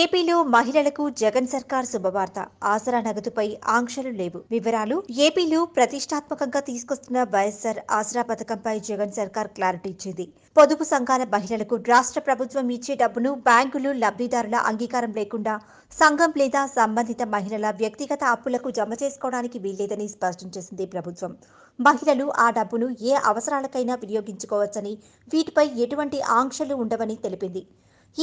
ఏపీలో మహిళలకు జగన్ సర్కార్ శుభవార్త ఆసరా నగదుపై ఆంక్షలు లేవు వివరాలు ఏపీలో ప్రతిష్టాత్మకంగా తీసుకొస్తున్న వైఎస్ఆర్ ఆసరా పథకంపై జగన్ సర్కార్ క్లారిటీ ఇచ్చింది పొదుపు సంఘాల మహిళలకు రాష్ట్ర ప్రభుత్వం ఇచ్చే డబ్బును బ్యాంకులు లబ్ధిదారుల అంగీకారం లేకుండా సంఘం లేదా సంబంధిత మహిళల వ్యక్తిగత అప్పులకు జమ చేసుకోవడానికి వీల్లేదని స్పష్టం చేసింది ప్రభుత్వం మహిళలు ఆ డబ్బును ఏ అవసరాలకైనా వినియోగించుకోవచ్చని వీటిపై ఎటువంటి ఆంక్షలు ఉండవని తెలిపింది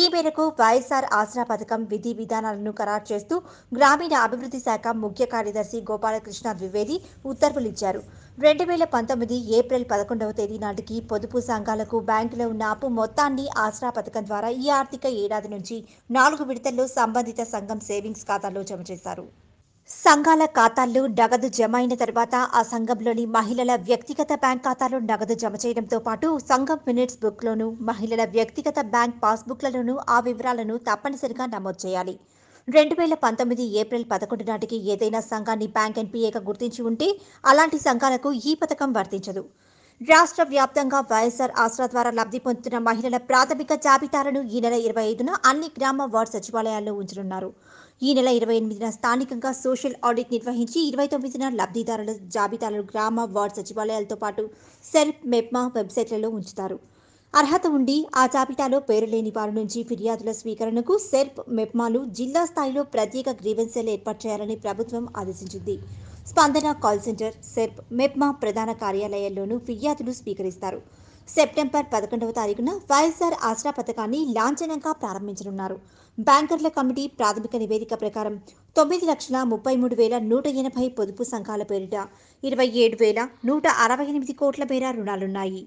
ఈ మేరకు వైఎస్ఆర్ ఆసరా పథకం విధి విధానాలను ఖరారు చేస్తూ గ్రామీణ అభివృద్ధి శాఖ ముఖ్య కార్యదర్శి గోపాలకృష్ణ ద్వివేది ఉత్తర్వులు ఇచ్చారు రెండు వేల పంతొమ్మిది ఏప్రిల్ పదకొండవ తేదీ నాటికి పొదుపు సంఘాలకు బ్యాంకులో ఉన్న అప్పు మొత్తాన్ని ఆసరా పథకం ద్వారా ఈ ఆర్థిక ఏడాది నుంచి నాలుగు విడతల్లో సంబంధిత సంఘం సేవింగ్స్ ఖాతాలో జమ చేశారు సంఘాల ఖాతాల్లో నగదు జమ అయిన తర్వాత ఆ సంఘంలోని మహిళల వ్యక్తిగత బ్యాంక్ ఖాతాలో నగదు జమ చేయడంతో పాటు సంఘం మినిట్స్ బుక్లోను మహిళల వ్యక్తిగత బ్యాంక్ పాస్బుక్లలోనూ ఆ వివరాలను తప్పనిసరిగా నమోదు చేయాలి రెండు వేల పంతొమ్మిది ఏప్రిల్ పదకొండు నాటికి ఏదైనా సంఘాన్ని బ్యాంక్ ఎన్పిఏగా గుర్తించి ఉంటే అలాంటి సంఘాలకు ఈ పథకం వర్తించదు రాష్ట్ర వ్యాప్తంగా వైఎస్ఆర్ ఆసరా ద్వారా లబ్ధి పొందుతున్న మహిళల ప్రాథమిక జాబితాలను ఈ నెల ఇరవై ఐదున అన్ని గ్రామ వార్డు సచివాలయాల్లో ఉంచనున్నారు ఈ నెల ఇరవై ఎనిమిదిన స్థానికంగా సోషల్ ఆడిట్ నిర్వహించి ఇరవై తొమ్మిదిన లబ్ధిదారుల జాబితాలను గ్రామ వార్డు సచివాలయాలతో పాటు సెల్ఫ్ మెప్మా వెబ్సైట్లలో ఉంచుతారు అర్హత ఉండి ఆ జాబితాలో పేరు లేని వారి నుంచి ఫిర్యాదుల స్వీకరణకు సెర్ప్ మెప్మాలు జిల్లా స్థాయిలో ప్రత్యేక గ్రీవెన్సీలు ఏర్పాటు చేయాలని ప్రభుత్వం ఆదేశించింది స్పందన కాల్ సెంటర్ సెర్ప్ మెప్మా ప్రధాన కార్యాలయాల్లోనూ ఫిర్యాదులు స్వీకరిస్తారు సెప్టెంబర్ పదకొండవ తారీఖున వైఎస్ఆర్ ఆసరా పథకాన్ని లాంఛనంగా ప్రారంభించనున్నారు బ్యాంకర్ల కమిటీ ప్రాథమిక నివేదిక ప్రకారం తొమ్మిది లక్షల ముప్పై మూడు వేల నూట ఎనభై పొదుపు సంఘాల పేరిట ఇరవై ఏడు వేల నూట అరవై ఎనిమిది కోట్ల మేర రుణాలున్నాయి